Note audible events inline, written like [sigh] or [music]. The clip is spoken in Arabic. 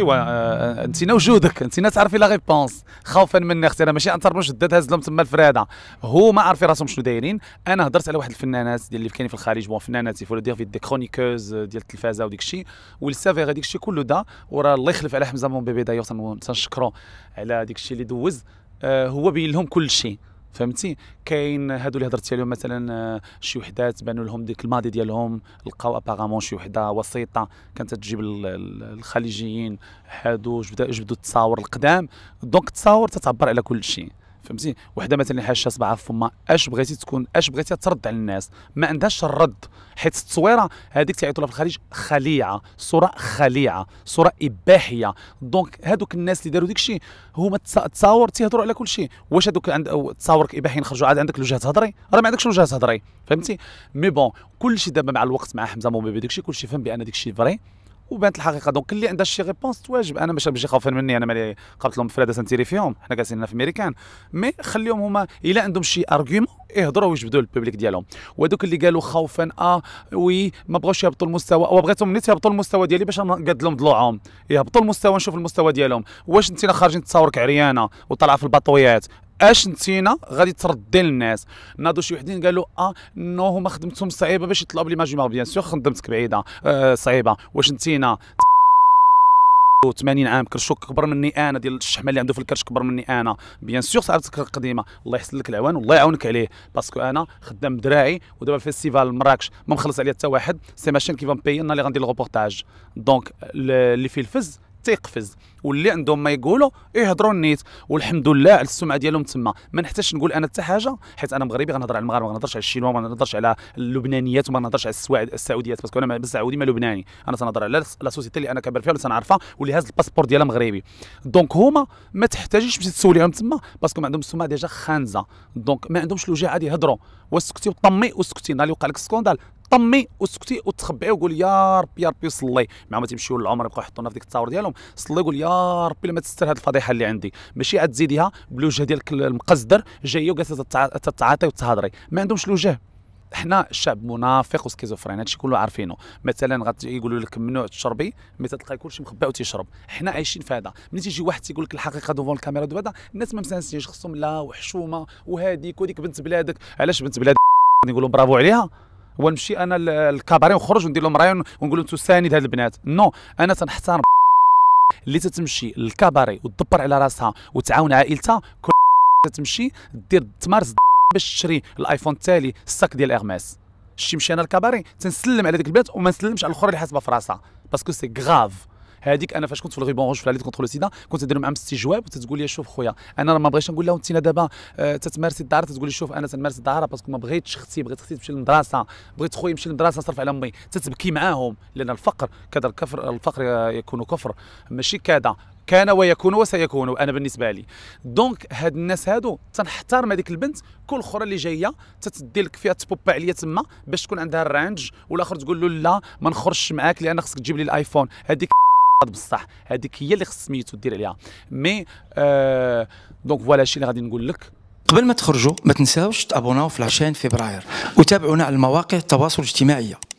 ايوا انت آه، آه، وجودك انت تعرفي لا ريبونس خوفا من اختي انا ماشي انتر بنش الداد هز لهم تما الفراده هما عارفين راسهم شنو دايرين انا هضرت على واحد الفنانات ديال اللي كاينين في الخارج بون فنانات يفولو دير في دي كرونيكوز آه، ديال التلفازه وديك الشيء ولسافي هذيك الشيء كله دا وراه الله يخلف على حمزه مون بيبي دايو تنشكرو على ديك الشيء اللي دوز هو بين لهم كل شيء فهمتي كاين هادو اللي هضرت عليهم مثلا آه، شي وحدات بانوا لهم ديك الماضي ديالهم لقاو ابارامون شي وحده وسيطه كانت تجيب الخليجيين هادو جبدوا التصاور القدام دونك التصاور تتعبر على كل شيء فهمتي وحده مثلا حاشه صباعها في فما اش بغيتي تكون اش بغيتي ترد على الناس ما عندهاش الرد حيت التصويره هذيك تيعيطوا في الخليج خليعه صوره خليعه صوره اباحيه دونك هذوك الناس اللي داروا داك الشيء هما تصاور تيهضروا على كل شيء واش هذوك عند تصاورك اباحيين خرجوا عاد عندك الوجهه تهضري راه ما عندكش الوجهه تهضري فهمتي مي بون كل شيء دابا مع الوقت مع حمزه مومبي داك الشيء كل شيء فهم بان داك الشيء فري وبانت الحقيقه دونك اللي عندها شي ريبونس تواجب انا ماشي باش يخافن مني انا مالي لهم بفلاده سنتيري فيهم حنا جالسين هنا في امريكان مي خليهم هما الا عندهم شي ارغيومون يهضروا ويجبدوا البوبليك ديالهم وهذوك اللي قالوا خوفا اه وي ما بغاوش يهبطوا المستوى وبغيتهم نيت يهبطوا المستوى ديالي باش نقاد لهم ضلوعهم يهبطوا المستوى نشوف المستوى ديالهم واش انت خارجين تصاورك عريانه وطالعه في البطويات اش نتينا غادي تردي للناس ناضوا شي وحدين قالوا اه نو هما خدمتهم صعيبه باش يطلعوا بلي بليماجيمار بيان سور خدمتك بعيده آه صعيبه واش نتينا 80 عام كرشو كبر مني انا ديال الشحمه اللي عنده في الكرش كبر مني انا بيان سور صاحبتك قديمه الله يحسن لك العوان والله يعاونك عليه باسكو انا خدام بدراعي ودابا الفيستيفال مراكش ما مخلص عليا حتى واحد سي ماشين كيفون بيي انا اللي غندير الغوبورتاج دونك اللي فيه الفز تيقفز واللي عندهم ما يقولوا يهضروا النيت والحمد لله على السمعه ديالهم تما ما نحتاجش نقول انا حتى حاجه حيت انا مغربي غنهضر على المغرب ما غنهضرش على الشينوا ما غنهضرش على اللبنانيات وما غنهضرش على السواعد السعوديات باسكو انا بالسعودي ما لبناني انا تنهضر على لا سوسيتي اللي انا كبر فيها ولا تنعرفها واللي هاز الباسبور ديالها مغربي دونك هما ما تحتاجيش تمشي تسوليهم تما باسكو ما عندهم السمعه ديجا خانزه دونك ما عندهمش الوجاعه عادي يهضروا وسكتي وطمي وسكتي نهار اللي وقع لك سكوندال طمي وسكتي وتخبعي وقول يا ربي يا ربي صلي مع ما تمشيو للعمر يبقاو يحطونا في ديك التصاور ديالهم صلي قول يا يا ربي لما تستر هذه الفضيحه اللي عندي ماشي عاد تزيديها بالوجه ديالك المقزدر جايه وجالسه تتعاطي وتهضري ما عندهمش الوجه حنا الشعب منافق وسكيزوفرين هادشي كله عارفينه مثلا غادي يقولوا لك ممنوع تشربي مي تلقاي كلشي مخبى وتيشرب حنا عايشين في هذا ملي تيجي واحد تيقول لك الحقيقه دوفون الكاميرا دو هذا الناس ما مسانسينش خصهم لا وحشومه وهذيك وديك بنت بلادك علاش بنت بلادك [laughs] نقولوا برافو عليها ونمشي انا الكباري ونخرج وندير لهم رايون ونقول لهم تساند هاد البنات نو no. انا تنحترم اللي تتمشي للكباري وتدبر على راسها وتعاون عائلتها كل تتمشي دير تمارس باش تشري الايفون التالي الساك ديال ايرميس شتي مشي انا الكباري تنسلم على ديك البنت وما نسلمش على الاخرى اللي حاسبه في راسها باسكو سي غاف هذيك انا فاش كنت في الغيبون روج في العليد كونترول السيدا كنت ندير معهم استجواب وتتقول لي شوف خويا انا ما بغيتش نقول لها انت دابا آه، تتمارس الدار تتقول لي شوف انا تنمارس الدار باسكو ما بغيتش اختي بغيت اختي تمشي للمدرسه بغيت خويا يمشي للمدرسه نصرف على امي تتبكي معاهم لان الفقر كذا الكفر الفقر يكون كفر ماشي كذا كان ويكون وسيكون انا بالنسبه لي دونك هاد الناس هادو تنحترم هذيك البنت كل اخرى اللي جايه تتدي لك فيها تبوبا عليا تما باش تكون عندها الرانج والاخر تقول له لا ما نخرجش معاك لان خصك تجيب لي الايفون هذيك بصح هذيك هي اللي خص سميتو دير عليها مي آه دونك فوالا الشيء اللي غادي نقول لك قبل ما تخرجوا ما تنساوش تابوناو في لاشين فبراير وتابعونا على المواقع التواصل الاجتماعي